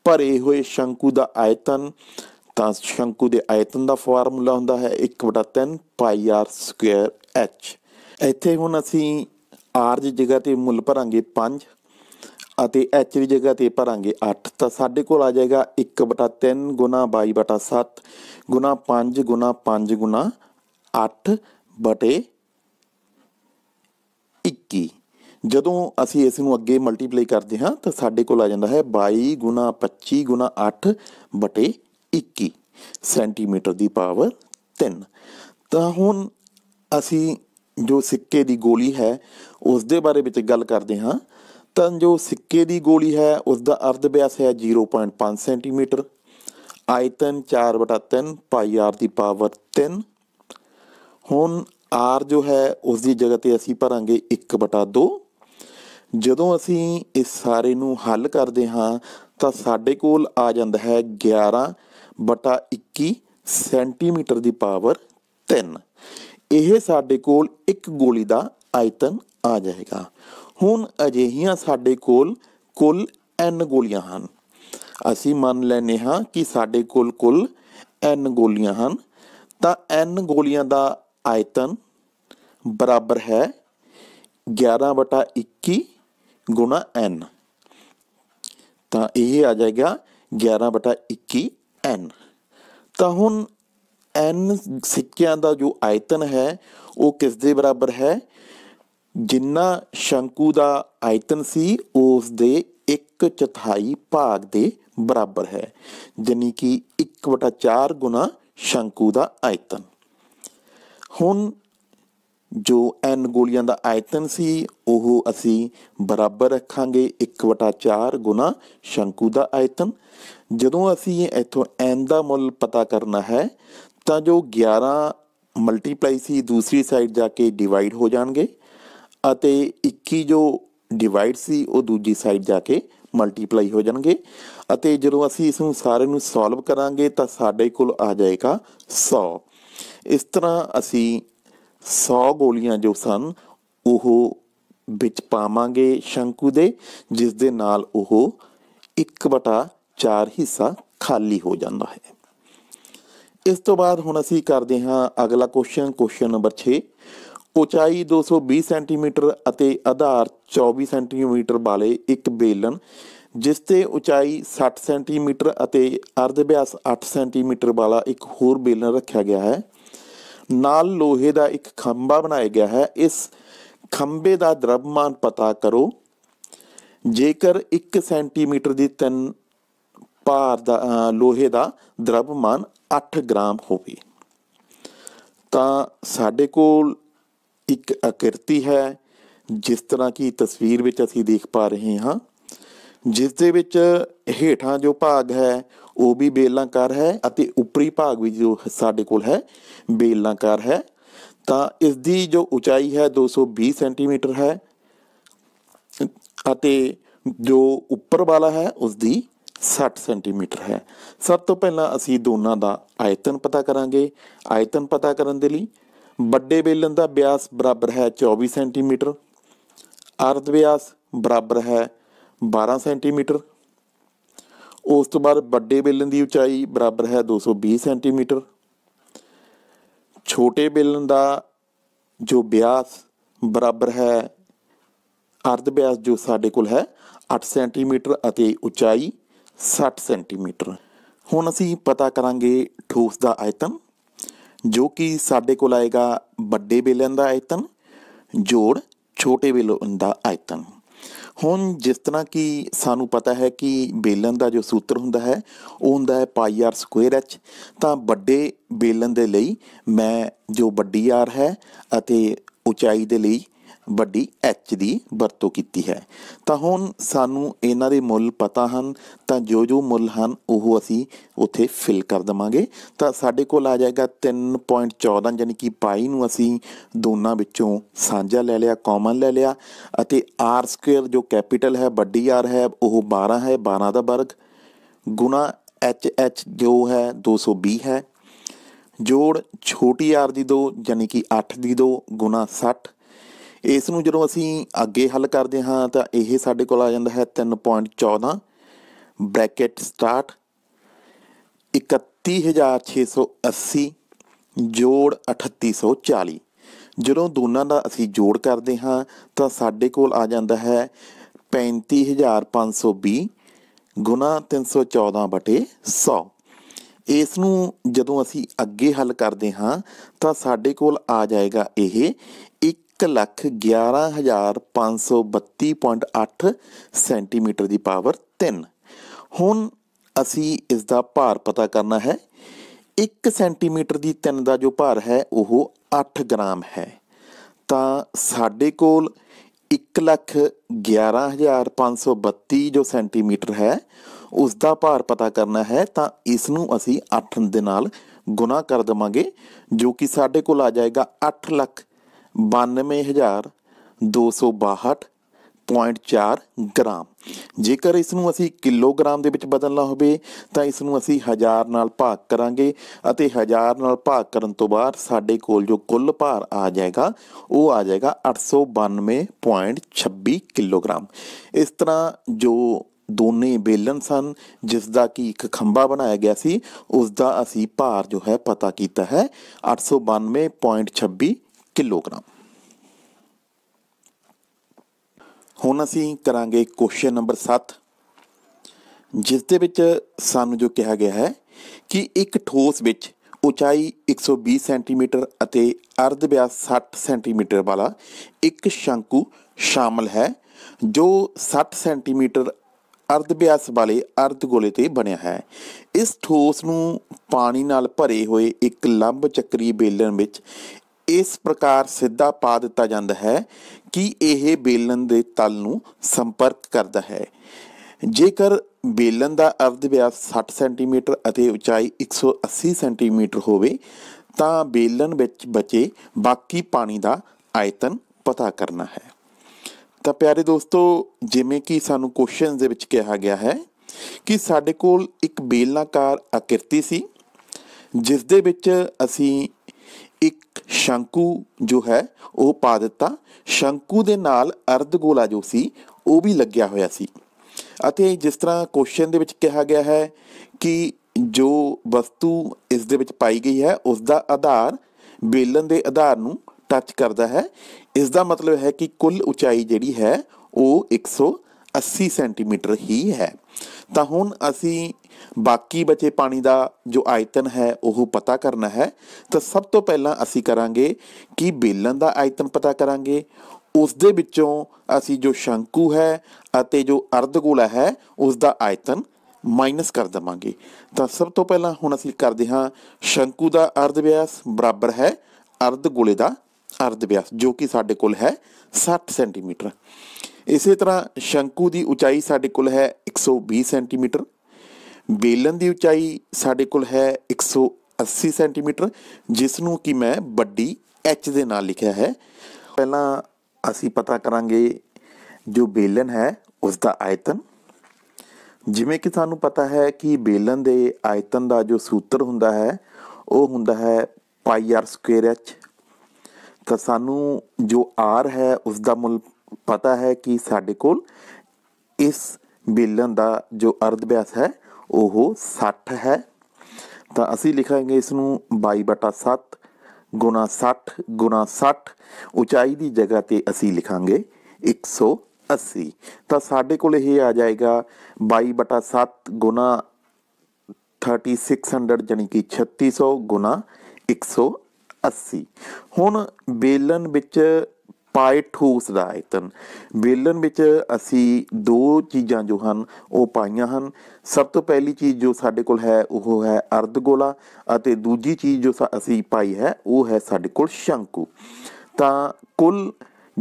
ਭਰੇ ਹੋਏ ਸ਼ੰਕੂ ਦਾ ਆਇਤਨ ਤਾਂ ਸ਼ੰਕੂ ਦੇ ਆਇਤਨ ਦਾ ਫਾਰਮੂਲਾ ਹੁੰਦਾ ਹੈ 1/3 ਪਾਈ ਆਰ ਸਕੁਅਰ ਐਚ ਇੱਥੇ ਹੁਣ ਅਸੀਂ ਆਰ ਦੀ ਜਗ੍ਹਾ ਤੇ ਮੁੱਲ ਭਰਾਂਗੇ 5 ਅਤੇ h ਦੀ ਜਗ੍ਹਾ ਤੇ ਭਰਾਂਗੇ 8 ਤਾਂ ਸਾਡੇ ਕੋਲ ਆ ਜਾਏਗਾ 1/3 22/7 5 5 8 21 ਜਦੋਂ ਅਸੀਂ ਇਸ ਨੂੰ ਅੱਗੇ ਮਲਟੀਪਲਾਈ ਕਰਦੇ ਹਾਂ ਤਾਂ ਸਾਡੇ ਕੋਲ ਆ ਜਾਂਦਾ ਹੈ 22 25 8 21 ਸੈਂਟੀਮੀਟਰ ਦੀ ਪਾਵਰ 3 ਤਾਂ ਹੁਣ ਅਸੀਂ ਜੋ ਸਿੱਕੇ ਦੀ ਗੋਲੀ ਹੈ ਉਸ ਦੇ ਬਾਰੇ ਵਿੱਚ ਗੱਲ ਕਰਦੇ ਹਾਂ ਤਾਂ ਜੋ ਸਿੱਕੇ ਦੀ ਗੋਲੀ ਹੈ ਉਸ ਦਾ ਅਰਧ ਵਿਆਸ ਹੈ 0.5 ਸੈਂਟੀਮੀਟਰ ਆਇਤਨ 4/3 ਪਾਈ ਆਰ ਦੀ ਪਾਵਰ 3 ਹੁਣ r ਜੋ ਹੈ ਉਸ ਦੀ ਜਗ੍ਹਾ ਤੇ ਅਸੀਂ ਭਰਾਂਗੇ 1/2 ਜਦੋਂ ਅਸੀਂ ਇਸ ਸਾਰੇ ਨੂੰ ਹੱਲ ਕਰਦੇ ਹਾਂ ਤਾਂ ਸਾਡੇ ਕੋਲ ਆ ਜਾਂਦਾ ਹੈ 11 ਬਟਾ 21 ਸੈਂਟੀਮੀਟਰ ਦੀ ਪਾਵਰ 3 ਇਹ ਸਾਡੇ ਕੋਲ ਇੱਕ ਗੋਲੀ ਦਾ ਆਇਤਨ ਆ ਜਾਏਗਾ ਹੁਣ ਅਜਿਹੀਆਂ ਸਾਡੇ ਕੋਲ ਕੁੱਲ n ਗੋਲੀਆਂ ਹਨ ਅਸੀਂ ਮੰਨ ਲੈਨੇ ਹਾਂ ਕਿ ਸਾਡੇ ਕੋਲ ਕੁੱਲ n ਗੋਲੀਆਂ ਹਨ ਤਾਂ n ਗੋਲੀਆਂ ਦਾ ਆਇਤਨ ਬਰਾਬਰ ਹੈ 11/21 ਗੁਣਾ n ਤਾਂ ਇਹ ਆ ਜਾਏਗਾ 11 ਬਟਾ 21 n ਤਾਂ ਹੁਣ n ਸਿੱਕਿਆਂ ਦਾ ਜੋ ਆਇਤਨ ਹੈ ਉਹ ਕਿਸ ਦੇ ਬਰਾਬਰ ਹੈ ਜਿੰਨਾ ਸ਼ੰਕੂ ਦਾ ਆਇਤਨ ਸੀ ਉਸ ਦੇ 1 4 ਭਾਗ ਦੇ ਬਰਾਬਰ ਹੈ ਯਾਨੀ ਕਿ 1/4 ਗੁਣਾ ਸ਼ੰਕੂ ਦਾ ਆਇਤਨ ਹੁਣ ਜੋ n ਗੋਲੀਆਂ ਦਾ ਆਇਤਨ ਸੀ ਉਹ ਅਸੀਂ ਬਰਾਬਰ ਰੱਖਾਂਗੇ 1/4 ਗੁਣਾ ਸ਼ੰਕੂ ਦਾ ਆਇਤਨ ਜਦੋਂ ਅਸੀਂ ਇੱਥੋਂ n ਦਾ ਮੁੱਲ ਪਤਾ ਕਰਨਾ ਹੈ ਤਾਂ ਜੋ 11 ਮਲਟੀਪਲਾਈ ਸੀ ਦੂਸਰੀ ਸਾਈਡ ਜਾ ਕੇ ਡਿਵਾਈਡ ਹੋ ਜਾਣਗੇ ਅਤੇ 21 ਜੋ ਡਿਵਾਈਡ ਸੀ ਉਹ ਦੂਜੀ ਸਾਈਡ ਜਾ ਕੇ ਮਲਟੀਪਲਾਈ ਹੋ ਜਾਣਗੇ ਅਤੇ ਜਦੋਂ ਅਸੀਂ ਇਸ ਨੂੰ ਸਾਰੇ ਨੂੰ ਸੋਲਵ ਕਰਾਂਗੇ ਤਾਂ ਸਾਡੇ ਕੋਲ ਆ ਜਾਏਗਾ 100 ਇਸ ਤਰ੍ਹਾਂ ਅਸੀਂ 100 ਗੋਲੀਆਂ ਜੋ ਸਨ ਉਹ ਵਿੱਚ ਪਾਵਾਂਗੇ ਸ਼ੰਕੂ ਦੇ ਜਿਸ ਦੇ ਨਾਲ ਉਹ 1/4 ਹਿੱਸਾ ਖਾਲੀ ਹੋ ਜਾਂਦਾ ਹੈ ਇਸ ਤੋਂ ਬਾਅਦ ਹੁਣ ਅਸੀਂ ਕਰਦੇ ਹਾਂ ਅਗਲਾ ਕੁਐਸਚਨ ਕੁਐਸਚਨ ਨੰਬਰ 6 ਉਚਾਈ 220 ਸੈਂਟੀਮੀਟਰ ਅਤੇ ਆਧਾਰ 24 ਸੈਂਟੀਮੀਟਰ ਵਾਲੇ ਇੱਕ ਬੇਲਨ ਜਿਸ ਤੇ ਉਚਾਈ 60 ਸੈਂਟੀਮੀਟਰ ਅਤੇ ਅਰਧ ਵਿਆਸ 8 ਸੈਂਟੀਮੀਟਰ ਵਾਲਾ ਇੱਕ ਹੋਰ ਬੇਲਨ ਰੱਖਿਆ ਗਿਆ ਹੈ ਨਾਲ ਲੋਹੇ ਦਾ ਇੱਕ ਖੰਭਾ ਬਣਾਇਆ ਗਿਆ ਹੈ ਇਸ ਖੰਭੇ ਦਾ ਦਰਬਮਾਨ ਪਤਾ ਕਰੋ ਜੇਕਰ 1 ਸੈਂਟੀਮੀਟਰ ਦੀ ਤਿੰਨ ਭਾਰ ਦਾ ਲੋਹੇ ਦਾ ਦਰਬਮਾਨ 8 ਗ੍ਰਾਮ ਹੋਵੇ ਤਾਂ ਸਾਡੇ ਕੋਲ ਇੱਕ ਆਕ੍ਰਿਤੀ ਹੈ ਜਿਸ ਤਰ੍ਹਾਂ ਕੀ ਤਸਵੀਰ ਵਿੱਚ ਅਸੀਂ ਦੇਖ ਪਾ ਰਹੇ ਹਾਂ ਜਿਸ ਦੇ ਵਿੱਚ ਹੇਠਾਂ ਜੋ ਭਾਗ ਹੈ ਉਹ ਵੀ ਬੇਲਾਕਾਰ ਹੈ ਅਤੇ ਉੱਪਰੀ ਭਾਗ ਵੀ ਜੋ ਸਾਡੇ ਕੋਲ ਹੈ ਬੇਲਾਕਾਰ ਹੈ ਤਾਂ ਇਸ ਦੀ ਜੋ ਉਚਾਈ ਹੈ 220 ਸੈਂਟੀਮੀਟਰ ਹੈ ਅਤੇ ਜੋ ਉੱਪਰ ਵਾਲਾ ਹੈ ਉਸ ਦੀ 60 ਸੈਂਟੀਮੀਟਰ ਹੈ ਸਭ ਤੋਂ ਪਹਿਲਾਂ ਅਸੀਂ ਦੋਨਾਂ ਦਾ ਆਇਤਨ ਪਤਾ ਕਰਾਂਗੇ ਆਇਤਨ ਪਤਾ ਕਰਨ ਦੇ ਲਈ ਵੱਡੇ ਬੇਲਨ ਦਾ ਵਿਆਸ ਬਰਾਬਰ ਹੈ 24 ਸੈਂਟੀਮੀਟਰ ਅਰਧ ਵਿਆਸ ਬਰਾਬਰ ਹੈ 12 ਸੈਂਟੀਮੀਟਰ ਉਸ ਤੋਂ ਬਾਅਦ ਵੱਡੇ ਬੇਲਨ ਦੀ ਉਚਾਈ ਬਰਾਬਰ ਹੈ 220 ਸੈਂਟੀਮੀਟਰ ਛੋਟੇ ਬੇਲਨ ਦਾ ਜੋ ਵਿਆਸ ਬਰਾਬਰ ਹੈ ਅਰਧ ਵਿਆਸ ਜੋ ਸਾਡੇ ਕੋਲ ਹੈ 8 ਸੈਂਟੀਮੀਟਰ ਅਤੇ ਉਚਾਈ 60 ਸੈਂਟੀਮੀਟਰ ਹੁਣ ਅਸੀਂ ਪਤਾ ਕਰਾਂਗੇ ਠੋਸ ਦਾ ਆਇਤਨ ਜੋ ਕਿ ਸਾਡੇ ਕੋਲ ਆਏਗਾ ਵੱਡੇ ਬੇਲਨ ਦਾ ਆਇਤਨ ਜੋੜ ਛੋਟੇ ਬੇਲਨ ਦਾ ਆਇਤਨ ਹੁਣ ਜਿਸ ਤਰ੍ਹਾਂ ਕਿ ਸਾਨੂੰ ਪਤਾ ਹੈ ਕਿ ਬੇਲਨ ਦਾ ਜੋ ਸੂਤਰ ਹੁੰਦਾ ਹੈ ਉਹ ਹੁੰਦਾ ਹੈ ਪਾਈ ਆਰ ਸਕੁਅਰ ਐਚ ਤਾਂ ਵੱਡੇ ਬੇਲਨ ਦੇ ਲਈ ਮੈਂ ਜੋ ਵੱਡੀ ਆਰ ਹੈ ਅਤੇ ਉਚਾਈ ਦੇ ਲਈ ਵੱਡੀ ਐਚ ਦੀ ਵਰਤੋਂ ਕੀਤੀ ਹੈ ਤਾਂ ਹੁਣ ਸਾਨੂੰ ਇਹਨਾਂ ਦੇ ਮੁੱਲ ਪਤਾ ਹਨ ਤਾਂ ਜੋ ਜੋ ਮੁੱਲ ਹਨ ਉਹ ਅਸੀਂ ਉੱਥੇ ਫਿਲ ਕਰ ਦਵਾਂਗੇ ਤਾਂ ਸਾਡੇ ਕੋਲ ਆ ਜਾਏਗਾ 3.14 ਯਾਨੀ ਕਿ ਪਾਈ ਨੂੰ ਅਸੀਂ ਦੋਨਾਂ ਵਿੱਚੋਂ ਸਾਂਝਾ ਲੈ ਲਿਆ ਕਾਮਨ ਲੈ ਲਿਆ ਅਤੇ r ਸਕੁਅਰ ਜੋ ਕੈਪੀਟਲ ਹੈ ਵੱਡੀ r ਹੈ ਉਹ 12 ਹੈ 12 ਦਾ ਵਰਗ ਗੁਣਾ ਐਚ ਐਚ ਜੋ ਹੈ 220 ਹੈ ਜੋੜ ਛੋਟੀ r ਦੀ 2 ਯਾਨੀ ਕਿ 8 ਦੀ 2 60 ਇਸ ਨੂੰ ਜਦੋਂ ਅਸੀਂ ਅੱਗੇ ਹੱਲ ਕਰਦੇ ਹਾਂ ਤਾਂ ਇਹ ਸਾਡੇ ਕੋਲ ਆ ਜਾਂਦਾ ਹੈ 3.14 ਬ੍ਰੈਕਟ ਸਟਾਰਟ 31680 ਜੋੜ 3840 ਜਦੋਂ ਦੋਨਾਂ ਦਾ ਅਸੀਂ ਜੋੜ ਕਰਦੇ ਹਾਂ ਤਾਂ ਸਾਡੇ ਕੋਲ ਆ ਜਾਂਦਾ ਹੈ 35520 ਗੁਣਾ 314 ਬਟੇ 100 ਇਸ ਨੂੰ ਜਦੋਂ ਅਸੀਂ ਅੱਗੇ ਹੱਲ ਕਰਦੇ ਹਾਂ ਤਾਂ ਸਾਡੇ ਕੋਲ ਆ ਜਾਏਗਾ ਇਹ 1,11,532.8 ਸੈਂਟੀਮੀਟਰ ਦੀ ਪਾਵਰ 3 ਹੁਣ ਅਸੀਂ ਇਸ ਦਾ ਭਾਰ ਪਤਾ ਕਰਨਾ ਹੈ 1 ਸੈਂਟੀਮੀਟਰ ਦੀ 3 ਦਾ ਜੋ ਭਾਰ ਹੈ ਉਹ 8 ਗ੍ਰਾਮ ਹੈ ਤਾਂ ਸਾਡੇ ਕੋਲ 111532 ਜੋ ਸੈਂਟੀਮੀਟਰ ਹੈ ਉਸ ਦਾ ਭਾਰ ਪਤਾ ਕਰਨਾ ਹੈ ਤਾਂ ਇਸ ਨੂੰ ਅਸੀਂ 8 ਦੇ ਨਾਲ ਗੁਣਾ ਕਰ ਦਵਾਂਗੇ ਜੋ ਕਿ ਸਾਡੇ ਕੋਲ ਆ ਜਾਏਗਾ 8 ਲੱਖ 92262.4 ਗ੍ਰਾਮ ਜੇਕਰ ਇਸ ਨੂੰ ਅਸੀਂ ਕਿਲੋਗ੍ਰਾਮ ਦੇ ਵਿੱਚ ਬਦਲਣਾ ਹੋਵੇ ਤਾਂ ਇਸ ਨੂੰ ਅਸੀਂ ਹਜ਼ਾਰ ਨਾਲ ਭਾਗ ਕਰਾਂਗੇ ਅਤੇ ਹਜ਼ਾਰ ਨਾਲ ਭਾਗ ਕਰਨ ਤੋਂ ਬਾਅਦ ਸਾਡੇ ਕੋਲ ਜੋ ਕੁੱਲ ਭਾਰ ਆ ਜਾਏਗਾ ਉਹ ਆ ਜਾਏਗਾ 892.26 ਕਿਲੋਗ੍ਰਾਮ ਇਸ ਤਰ੍ਹਾਂ ਜੋ ਦੋਨੇ ਬੇਲਨ ਸਨ ਜਿਸ ਦਾ ਕੀ ਇੱਕ ਖੰਭਾ ਬਣਾਇਆ ਗਿਆ ਸੀ ਉਸ ਦਾ ਅਸੀਂ ਭਾਰ ਜੋ ਹੈ ਪਤਾ ਕੀਤਾ ਹੈ 892.26 ਕਿਲੋਗ੍ਰਾਮ ਹੁਣ ਅਸੀਂ ਕਰਾਂਗੇ ਕੁਐਸਚਨ ਨੰਬਰ 7 ਜਿਸ ਦੇ ਵਿੱਚ ਸਾਨੂੰ ਜੋ ਕਿਹਾ ਗਿਆ ਹੈ ਕਿ ਇੱਕ ਠੋਸ ਵਿੱਚ ਉਚਾਈ 120 ਸੈਂਟੀਮੀਟਰ ਅਤੇ ਅਰਧ ਵਿਆਸ 60 ਸੈਂਟੀਮੀਟਰ ਵਾਲਾ ਇੱਕ ਸ਼ੰਕੂ ਸ਼ਾਮਲ ਹੈ ਜੋ 60 ਸੈਂਟੀਮੀਟਰ ਅਰਧ ਵਿਆਸ ਵਾਲੇ ਅਰਧ ਗੋਲੇ ਤੇ ਬਣਿਆ ਹੈ ਇਸ ਠੋਸ ਨੂੰ ਪਾਣੀ ਨਾਲ ਭਰੇ ਹੋਏ ਇੱਕ ਲੰਬ ਚੱਕਰੀ ਬੇਲਣ ਵਿੱਚ ਇਸ ਪ੍ਰਕਾਰ ਸਿੱਧਾ ਪਾ ਦਿੱਤਾ ਜਾਂਦਾ ਹੈ ਕਿ ਇਹ ਬੇਲਨ ਦੇ ਤਲ ਨੂੰ ਸੰਪਰਕ ਕਰਦਾ ਹੈ ਜੇਕਰ ਬੇਲਨ ਦਾ ਅਰਧ ਵਿਆਸ 60 ਸੈਂਟੀਮੀਟਰ ਅਤੇ ਉਚਾਈ 180 ਸੈਂਟੀਮੀਟਰ ਹੋਵੇ ਤਾਂ ਬੇਲਨ ਵਿੱਚ ਬਚੇ ਬਾਕੀ ਪਾਣੀ ਦਾ ਆਇਤਨ ਪਤਾ ਕਰਨਾ ਹੈ ਤਾਂ ਪਿਆਰੇ ਦੋਸਤੋ ਜਿਵੇਂ ਕਿ ਸਾਨੂੰ ਕੁਐਸਚਨ ਦੇ ਵਿੱਚ ਕਿਹਾ ਗਿਆ ਹੈ ਕਿ ਸਾਡੇ ਕੋਲ ਇੱਕ ਬੇਲਨਾਕਾਰ ਆਕ੍ਰਿਤੀ ਸੀ ਜਿਸ ਦੇ ਵਿੱਚ ਅਸੀਂ ਇੱਕ ਸ਼ੰਕੂ ਜੋ ਹੈ ਉਹ ਪਾ ਦਿੱਤਾ ਸ਼ੰਕੂ ਦੇ ਨਾਲ ਅਰਧ ਗੋਲਾ ਜੋ ਸੀ ਉਹ ਵੀ ਲੱਗਿਆ ਹੋਇਆ ਸੀ ਅਤੇ ਜਿਸ ਤਰ੍ਹਾਂ ਕੁਐਸਚਨ ਦੇ ਵਿੱਚ ਕਿਹਾ ਗਿਆ ਹੈ ਕਿ ਜੋ ਵਸਤੂ ਇਸ ਦੇ ਵਿੱਚ ਪਾਈ ਗਈ ਹੈ ਉਸ ਦਾ ਆਧਾਰ ਬੇਲਨ ਦੇ ਆਧਾਰ ਨੂੰ ਟੱਚ ਕਰਦਾ ਹੈ ਇਸ ਦਾ ਮਤਲਬ ਹੈ ਕਿ ਕੁੱਲ ਉਚਾਈ ਜਿਹੜੀ ਹੈ ਉਹ 180 ਸੈਂਟੀਮੀਟਰ ਹੀ ਹੈ ਤਾਂ ਹੁਣ ਅਸੀਂ ਬਾਕੀ ਬਚੇ ਪਾਣੀ ਦਾ ਜੋ ਆਇਤਨ ਹੈ ਉਹ ਪਤਾ ਕਰਨਾ ਹੈ ਤਾਂ ਸਭ ਤੋਂ ਪਹਿਲਾਂ ਅਸੀਂ ਕਰਾਂਗੇ ਕਿ ਬੇਲਨ ਦਾ ਆਇਤਨ ਪਤਾ ਕਰਾਂਗੇ ਉਸ ਦੇ ਵਿੱਚੋਂ ਅਸੀਂ ਜੋ ਸ਼ੰਕੂ ਹੈ ਅਤੇ ਜੋ ਅਰਧਗੋਲਾ ਹੈ ਉਸ ਦਾ ਆਇਤਨ ਮਾਈਨਸ ਕਰ ਦਵਾਂਗੇ ਤਾਂ ਸਭ ਤੋਂ ਪਹਿਲਾਂ ਹੁਣ ਅਸੀਂ ਕਰਦੇ ਹਾਂ ਸ਼ੰਕੂ ਦਾ ਅਰਧ ਵਿਆਸ ਬਰਾਬਰ ਹੈ ਅਰਧਗੋਲੇ ਦਾ ਅਰਧ ਵਿਆਸ ਜੋ ਕਿ ਸਾਡੇ ਕੋਲ ਹੈ 60 ਸੈਂਟੀਮੀਟਰ ਇਸੇ ਤਰ੍ਹਾਂ ਸ਼ੰਕੂ ਦੀ ਉਚਾਈ ਸਾਡੇ ਕੋਲ ਹੈ 120 ਸੈਂਟੀਮੀਟਰ ਬੇਲਨ ਦੀ ਉਚਾਈ ਸਾਡੇ ਕੋਲ ਹੈ 180 ਸੈਂਟੀਮੀਟਰ ਜਿਸ ਨੂੰ ਕਿ ਮੈਂ ਵੱਡੀ ਐਚ ਦੇ ਨਾਲ ਲਿਖਿਆ ਹੈ ਪਹਿਲਾਂ ਅਸੀਂ ਪਤਾ ਕਰਾਂਗੇ ਜੋ ਬੇਲਨ ਹੈ ਉਸ ਦਾ ਆਇਤਨ ਜਿਵੇਂ ਕਿ ਤੁਹਾਨੂੰ ਪਤਾ ਹੈ ਕਿ ਬੇਲਨ ਦੇ ਆਇਤਨ ਦਾ ਜੋ ਸੂਤਰ ਹੁੰਦਾ ਹੈ ਉਹ ਹੁੰਦਾ ਹੈ ਪਾਈ ਆਰ ਸਕੁਅਰ ਐਚ ਤਾਂ ਸਾਨੂੰ ਜੋ ਆਰ ਹੈ ਉਸ ਦਾ ਮੁੱਲ ਪਤਾ ਹੈ ਕਿ ਸਾਡੇ ਕੋਲ ਇਸ ਬੇਲਨ ਦਾ ਜੋ ਅਰਧ ਵਿਆਸ ਹੈ ਉਹ 60 ਹੈ ਤਾਂ ਅਸੀਂ ਲਿਖਾਂਗੇ ਇਸ ਨੂੰ 22/7 ਗੁਣਾ 60 ਗੁਣਾ 60 ਉਚਾਈ ਦੀ ਜਗ੍ਹਾ ਤੇ ਅਸੀਂ ਲਿਖਾਂਗੇ 180 ਤਾਂ ਸਾਡੇ ਕੋਲ ਇਹ ਆ ਜਾਏਗਾ 22/7 ਗੁਣਾ 3600 ਜਾਨੀ ਕਿ 3600 ਗੁਣਾ 180 ਹੁਣ ਬੇਲਨ ਵਿੱਚ ਪਾਇਠੂਸ ਦਾ ਆਇਤਨ ਬੇਲਨ ਵਿੱਚ ਅਸੀਂ ਦੋ ਚੀਜ਼ਾਂ ਜੋ ਹਨ ਉਹ ਪਾਈਆਂ ਹਨ ਸਭ ਤੋਂ ਪਹਿਲੀ ਚੀਜ਼ ਜੋ ਸਾਡੇ ਕੋਲ ਹੈ ਉਹ ਹੈ ਅਰਧ ਗੋਲਾ ਅਤੇ ਦੂਜੀ ਚੀਜ਼ ਜੋ ਅਸੀਂ ਪਾਈ ਹੈ ਉਹ ਹੈ ਸਾਡੇ ਕੋਲ ਸ਼ੰਕੂ ਤਾਂ ਕੁੱਲ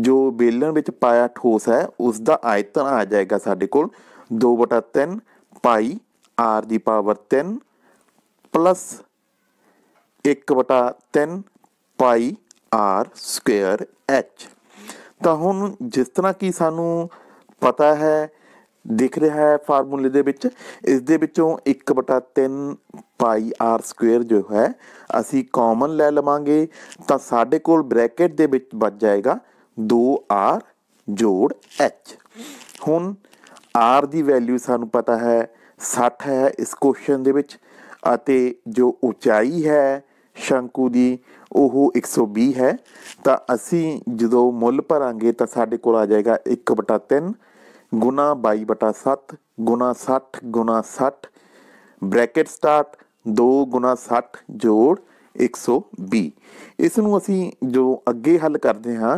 ਜੋ ਬੇਲਨ ਵਿੱਚ ਪਾਇਆ ਠੋਸ ਹੈ ਉਸ ਦਾ ਆਇਤਨ ਆ ਜਾਏਗਾ ਸਾਡੇ ਕੋਲ 2/3 ਪਾਈ r ਦੀ power 3 plus 1/3 pi r square h ਤਾਂ ਹੁਣ ਜਿਸ ਤਰ੍ਹਾਂ ਕਿ ਸਾਨੂੰ ਪਤਾ ਹੈ ਦਿਖ ਰਿਹਾ ਹੈ ਫਾਰਮੂਲੇ ਦੇ ਵਿੱਚ ਇਸ ਦੇ ਵਿੱਚੋਂ 1/3 ਪਾਈ r ਸਕੁਅਰ ਜੋ ਹੈ ਅਸੀਂ ਕਾਮਨ ਲੈ ਲਵਾਂਗੇ ਤਾਂ ਸਾਡੇ ਕੋਲ ਬ੍ਰੈਕਟ ਦੇ ਵਿੱਚ ਬਚ ਜਾਏਗਾ 2r ਜੋੜ h ਹੁਣ r ਦੀ ਵੈਲਿਊ ਸਾਨੂੰ ਪਤਾ ਹੈ 60 ਹੈ ਇਸ ਕੁਐਸਚਨ ਦੇ ਵਿੱਚ ਅਤੇ ਜੋ ਉਚਾਈ ਹੈ ਸ਼ੰਕੂ ਦੀ ਉਹ 120 ਹੈ ਤਾਂ ਅਸੀਂ ਜਦੋਂ ਮੁੱਲ ਭਰਾਂਗੇ ਤਾਂ ਸਾਡੇ ਕੋਲ ਆ ਜਾਏਗਾ 1/3 ਗੁਣਾ 22/7 ਗੁਣਾ 60 ਗੁਣਾ 60 ਬ੍ਰੈਕਟ ਸਟਾਰਟ 2 ਗੁਣਾ 60 ਜੋੜ 120 ਇਸ ਨੂੰ ਅਸੀਂ ਜੋ ਅੱਗੇ ਹੱਲ ਕਰਦੇ ਹਾਂ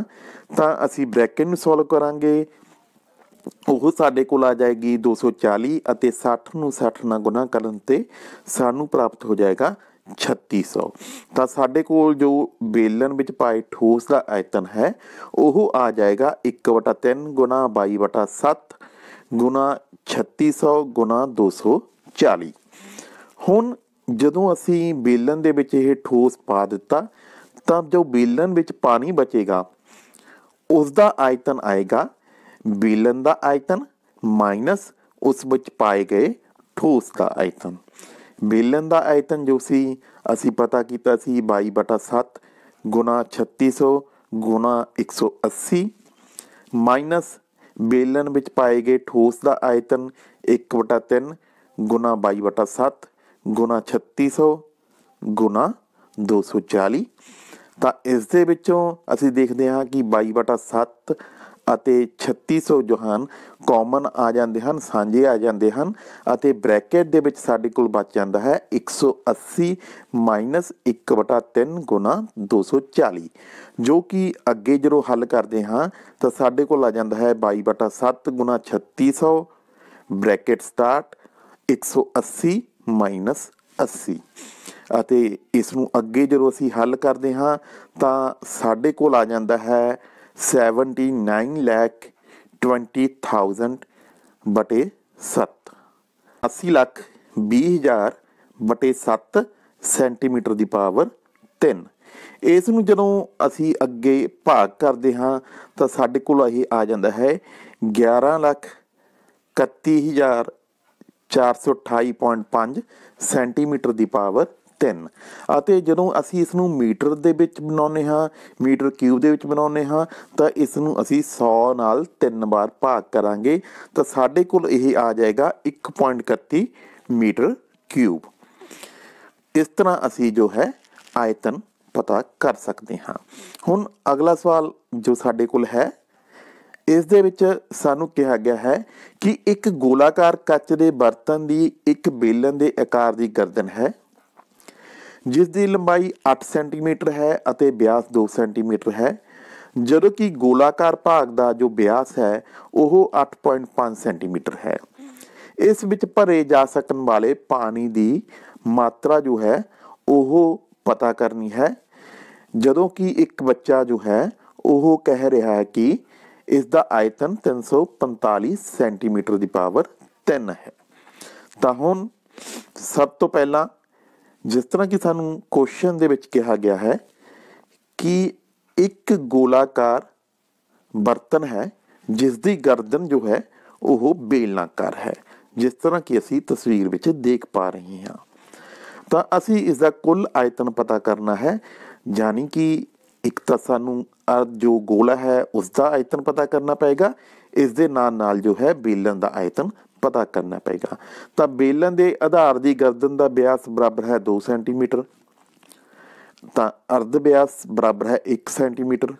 ਤਾਂ ਅਸੀਂ ਬ੍ਰੈਕਟ ਨੂੰ ਸੋਲਵ ਕਰਾਂਗੇ ਉਹ ਸਾਡੇ ਕੋਲ ਆ ਜਾਏਗੀ 240 ਅਤੇ 60 ਨੂੰ 60 ਨਾਲ ਗੁਣਾ ਕਰਨ ਤੇ ਸਾਨੂੰ ਪ੍ਰਾਪਤ ਹੋ ਜਾਏਗਾ 3600 ਤਾਂ ਸਾਡੇ ਕੋਲ ਜੋ ਬੇਲਨ ਵਿੱਚ ਪਾਏ ਠੋਸ ਦਾ ਆਇਤਨ ਹੈ ਉਹ ਆ ਜਾਏਗਾ 1/3 ਗੁਣਾ 22/7 ਗੁਣਾ 3600 ਗੁਣਾ 240 ਹੁਣ ਜਦੋਂ ਅਸੀਂ ਬੇਲਨ ਦੇ ਵਿੱਚ ਇਹ ਠੋਸ ਪਾ ਦਿੱਤਾ ਤਾਂ ਜੋ ਬੇਲਨ ਵਿੱਚ ਪਾਣੀ ਬਚੇਗਾ ਉਸ ਦਾ ਆਇਤਨ ਆਏਗਾ ਬੇਲਨ ਦਾ ਆਇਤਨ ਮਾਈਨਸ ਉਸ ਵਿੱਚ ਪਾਏ ਗਏ ਠੋਸ ਦਾ ਆਇਤਨ ਬੇਲਨ ਦਾ ਆਇਤਨ ਜੋ ਸੀ ਅਸੀਂ ਪਤਾ ਕੀਤਾ ਸੀ 22/7 ਗੁਣਾ 3600 ਗੁਣਾ 180 ਮਾਈਨਸ ਬੇਲਨ ਵਿੱਚ ਪਾਏ ਗਏ ਠੋਸ ਦਾ ਆਇਤਨ 1/3 ਗੁਣਾ 22/7 ਗੁਣਾ 3600 ਗੁਣਾ 240 ਤਾਂ ਇਸ ਦੇ ਵਿੱਚੋਂ ਅਸੀਂ ਦੇਖਦੇ ਹਾਂ ਕਿ 22/7 ਅਤੇ 3600 ਜੋ ਹਨ ਕਾਮਨ ਆ ਜਾਂਦੇ ਹਨ ਸਾਂਝੇ ਆ ਜਾਂਦੇ ਹਨ ਅਤੇ ਬ੍ਰੈਕਟ ਦੇ ਵਿੱਚ ਸਾਡੇ ਕੋਲ ਬਚ ਜਾਂਦਾ ਹੈ 180 1/3 ਗੁਣਾ 240 ਜੋ ਕਿ ਅੱਗੇ ਜਦੋਂ ਹੱਲ ਕਰਦੇ ਹਾਂ ਤਾਂ ਸਾਡੇ ਕੋਲ ਆ ਜਾਂਦਾ ਹੈ 22/7 ਗੁਣਾ 3600 ਬ੍ਰੈਕਟ ਸਟਾਰਟ 180 80 ਅਤੇ ਇਸ ਨੂੰ ਅੱਗੇ ਜਦੋਂ ਅਸੀਂ ਹੱਲ ਕਰਦੇ ਹਾਂ ਤਾਂ ਸਾਡੇ ਕੋਲ ਆ ਜਾਂਦਾ ਹੈ 79 ਲੱਖ 20000 ਬਟੇ 7 80 ਲੱਖ 20000 ਬਟੇ 7 ਸੈਂਟੀਮੀਟਰ ਦੀ ਪਾਵਰ 3 ਇਸ ਨੂੰ ਜਦੋਂ ਅਸੀਂ ਅੱਗੇ ਭਾਗ ਕਰਦੇ ਹਾਂ ਤਾਂ ਸਾਡੇ ਕੋਲ ਇਹ ਆ ਜਾਂਦਾ ਹੈ 11 ਲੱਖ 31000 428.5 ਸੈਂਟੀਮੀਟਰ ਦੀ ਪਾਵਰ 3 ਅਤੇ ਜਦੋਂ ਅਸੀਂ ਇਸ ਨੂੰ ਮੀਟਰ ਦੇ ਵਿੱਚ ਬਣਾਉਨੇ ਹਾਂ ਮੀਟਰ ਕਿਊਬ ਦੇ ਵਿੱਚ ਬਣਾਉਨੇ ਹਾਂ ਤਾਂ ਇਸ ਨੂੰ ਅਸੀਂ 100 ਨਾਲ 3 ਵਾਰ ਭਾਗ ਕਰਾਂਗੇ ਤਾਂ ਸਾਡੇ ਕੋਲ ਇਹ ਆ ਜਾਏਗਾ 1.31 ਮੀਟਰ ਕਿਊਬ ਇਸ ਤਰ੍ਹਾਂ ਅਸੀਂ ਜੋ ਹੈ ਆਇਤਨ ਪਤਾ ਕਰ ਸਕਦੇ ਹਾਂ ਹੁਣ ਅਗਲਾ ਸਵਾਲ ਜੋ ਸਾਡੇ ਕੋਲ ਹੈ ਇਸ ਦੇ ਵਿੱਚ ਸਾਨੂੰ ਕਿਹਾ ਗਿਆ ਹੈ ਕਿ ਇੱਕ ਗੋਲਾਕਾਰ ਕੱਚ ਦੇ ਬਰਤਨ ਦੀ ਇੱਕ ਬੇਲਨ ਦੇ ਆਕਾਰ ਦੀ ਗਰਦਨ ਹੈ ਜਿਸ ਦੀ ਲੰਬਾਈ 8 ਸੈਂਟੀਮੀਟਰ ਹੈ ਅਤੇ ਵਿਆਸ 2 ਸੈਂਟੀਮੀਟਰ ਹੈ ਜਦੋਂ ਕਿ ਗੋਲਾਕਾਰ ਭਾਗ ਦਾ ਜੋ ਵਿਆਸ ਹੈ ਉਹ 8.5 ਸੈਂਟੀਮੀਟਰ ਹੈ ਇਸ ਵਿੱਚ ਭਰੇ ਜਾ ਸਕਣ ਵਾਲੇ ਪਾਣੀ ਦੀ ਮਾਤਰਾ ਜੋ ਹੈ ਉਹ ਪਤਾ ਕਰਨੀ ਹੈ ਜਦੋਂ ਕਿ ਇੱਕ ਬੱਚਾ ਜੋ ਹੈ ਉਹ ਕਹਿ ਰਿਹਾ ਹੈ ਕਿ ਇਸ ਦਾ ਆਇਤਨ 345 ਸੈਂਟੀਮੀਟਰ ਦੀ ਪਾਵਰ 3 ਹੈ ਤਾਂ ਹੁਣ ਸਭ ਤੋਂ ਪਹਿਲਾਂ ਜਿਸ ਤਰ੍ਹਾਂ ਕਿ ਸਾਨੂੰ ਕੁਐਸਚਨ ਦੇ ਵਿੱਚ ਕਿਹਾ ਗਿਆ ਹੈ ਕਿ ਇੱਕ ਗੋਲਾਕਾਰ ਬਰਤਨ ਹੈ ਜਿਸ ਦੀ ਗਰਦਨ ਜੋ ਹੈ ਉਹ ਬੇਲਨਾਕਾਰ ਹੈ ਜਿਸ ਤਰ੍ਹਾਂ ਕਿ ਅਸੀਂ ਤਸਵੀਰ ਵਿੱਚ ਦੇਖ ਪਾ ਰਹੇ ਹਾਂ ਤਾਂ ਅਸੀਂ ਇਸ ਦਾ ਕੁੱਲ ਆਇਤਨ ਪਤਾ ਕਰਨਾ ਹੈ ਯਾਨੀ ਕਿ ਇੱਕ ਤਾਂ ਸਾਨੂੰ ਜੋ ਗੋਲਾ ਹੈ ਉਸ ਦਾ ਆਇਤਨ ਪਤਾ ਕਰਨਾ ਪਏਗਾ ਇਸ ਦੇ ਨਾਲ ਨਾਲ ਜੋ ਹੈ ਬੇਲਨ ਦਾ ਆਇਤਨ ਪਤਾ ਕਰਨਾ ਪਏਗਾ ਤਾਂ ਬੇਲਨ ਦੇ ਆਧਾਰ ਦੀ ਗਰਦਨ ਦਾ ਵਿਆਸ ਬਰਾਬਰ ਹੈ 2 ਸੈਂਟੀਮੀਟਰ ਤਾਂ ਅਰਧ ਵਿਆਸ ਬਰਾਬਰ ਹੈ 1 ਸੈਂਟੀਮੀਟਰ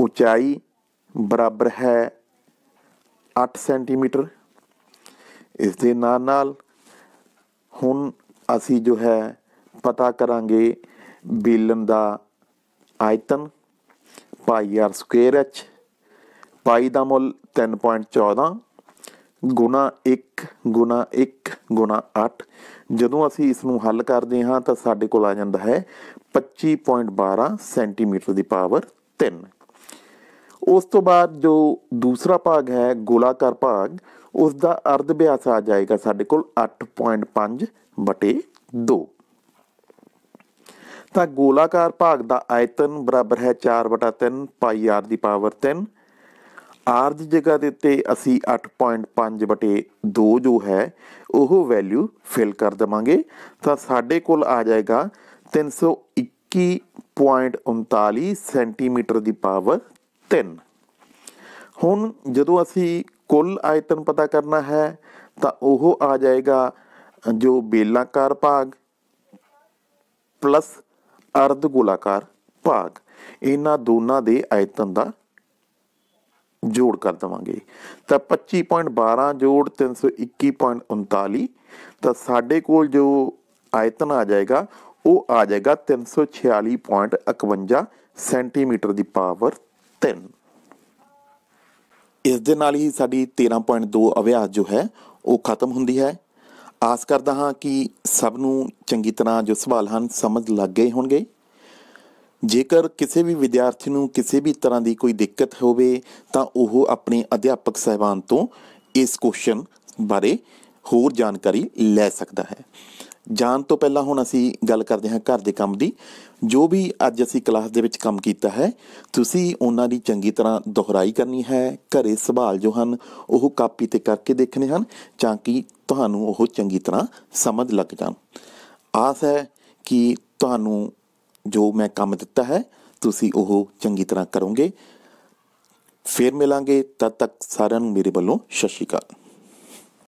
ਉਚਾਈ ਬਰਾਬਰ ਹੈ 8 ਸੈਂਟੀਮੀਟਰ ਇਸ ਦੇ ਨਾਲ ਨਾਲ ਹੁਣ ਅਸੀਂ ਜੋ ਹੈ ਪਤਾ ਕਰਾਂਗੇ ਬੇਲਨ ਦਾ ਆਇਤਨ pi R square H pi ਦਾ ਮੁੱਲ 3.14 1 ਜਦੋਂ ਅਸੀਂ ਇਸ ਨੂੰ ਹੱਲ ਕਰਦੇ ਹਾਂ ਤਾਂ ਸਾਡੇ ਕੋਲ ਆ ਜਾਂਦਾ ਹੈ 25.12 ਸੈਂਟੀਮੀਟਰ ਦੀ ਪਾਵਰ 3 ਉਸ ਤੋਂ ਬਾਅਦ ਜੋ ਦੂਸਰਾ ਭਾਗ ਹੈ ਗੋਲਾਕਾਰ ਭਾਗ ਉਸ ਦਾ ਅਰਧ ਵਿਆਸ ਆ ਜਾਏਗਾ ਸਾਡੇ ਕੋਲ 8.5 ਬਟੇ 2 ਤਾਂ ਗੋਲਾਕਾਰ ਭਾਗ ਦਾ ਆਇਤਨ ਬਰਾਬਰ ਹੈ 4/3 ਪਾਈ ਦੀ ਪਾਵਰ 3 r ਦੀ ਜਗ੍ਹਾ ਦੇ ਉੱਤੇ ਅਸੀਂ 8.5 ਬਟੇ 2 ਜੋ ਹੈ ਉਹ ਵੈਲਿਊ ਫਿਲ ਕਰ ਦਵਾਂਗੇ ਤਾਂ ਸਾਡੇ ਕੋਲ ਆ ਜਾਏਗਾ 321.39 ਸੈਂਟੀਮੀਟਰ ਦੀ ਪਾਵਰ 3 ਹੁਣ ਜਦੋਂ ਅਸੀਂ ਕੁੱਲ ਆਇਤਨ ਪਤਾ ਕਰਨਾ ਹੈ ਤਾਂ ਉਹ ਆ ਜਾਏਗਾ ਜੋ ਬੇਲਾਕਾਰ ਭਾਗ ਪਲੱਸ ਅਰਧ ਗੋਲਾਕਾਰ ਭਾਗ ਇਹਨਾਂ ਦੋਨਾਂ ਦੇ ਆਇਤਨ ਦਾ ਜੋੜ ਕਰ ਦਵਾਂਗੇ ਤਾਂ 25.12 ਜੋੜ 321.39 ਤਾਂ ਸਾਡੇ ਕੋਲ ਜੋ ਆਇਤਨ ਆ ਜਾਏਗਾ ਉਹ ਆ ਜਾਏਗਾ 346.51 ਸੈਂਟੀਮੀਟਰ ਦੀ ਪਾਵਰ 3 ਇਸ ਦੇ ਨਾਲ ਹੀ ਸਾਡੀ 13.2 ਅਭਿਆਸ ਜੋ ਹੈ ਉਹ ਖਤਮ ਹੁੰਦੀ ਹੈ ਆਸ ਕਰਦਾ ਹਾਂ ਕਿ ਸਭ ਨੂੰ ਚੰਗੀ ਤਰ੍ਹਾਂ ਜੋ ਸਵਾਲ ਹਨ ਸਮਝ ਲੱਗ ਗਏ ਹੋਣਗੇ ਜੇਕਰ ਕਿਸੇ ਵੀ ਵਿਦਿਆਰਥੀ ਨੂੰ ਕਿਸੇ ਵੀ ਤਰ੍ਹਾਂ ਦੀ ਕੋਈ ਦਿੱਕਤ ਹੋਵੇ ਤਾਂ ਉਹ ਆਪਣੇ ਅਧਿਆਪਕ ਸਹਿਬਾਨ ਤੋਂ ਇਸ ਕੁਐਸਚਨ ਬਾਰੇ ਹੋਰ ਜਾਣਕਾਰੀ ਲੈ ਸਕਦਾ ਹੈ ਜਾਣ ਤੋਂ ਪਹਿਲਾਂ ਹੁਣ ਅਸੀਂ ਗੱਲ ਕਰਦੇ ਹਾਂ ਘਰ ਦੇ ਕੰਮ ਦੀ ਜੋ ਵੀ ਅੱਜ ਅਸੀਂ ਕਲਾਸ ਦੇ ਵਿੱਚ ਕੰਮ ਕੀਤਾ ਹੈ ਤੁਸੀਂ ਉਹਨਾਂ ਦੀ ਚੰਗੀ ਤਰ੍ਹਾਂ ਦੁਹਰਾਈ ਕਰਨੀ ਹੈ ਘਰੇ ਸਵਾਲ ਜੋ ਹਨ ਉਹ ਕਾਪੀ ਤੇ ਕਰਕੇ ਦੇਖਣੇ ਹਨ ਤਾਂ ਕਿ ਤੁਹਾਨੂੰ ਉਹ ਚੰਗੀ ਤਰ੍ਹਾਂ ਸਮਝ ਲੱਗ ਜਾਣ ਆਸ ਹੈ ਕਿ ਤੁਹਾਨੂੰ ਜੋ ਮੈਂ ਕੰਮ ਦਿੱਤਾ ਹੈ ਤੁਸੀਂ ਉਹ ਚੰਗੀ ਤਰ੍ਹਾਂ ਕਰੋਗੇ ਫੇਰ ਮਿਲਾਂਗੇ ਤਦ ਤੱਕ ਸਾਰਿਆਂ ਨੂੰ ਮੇਰੇ ਵੱਲੋਂ ਸ਼ਸ਼ੀਕਾ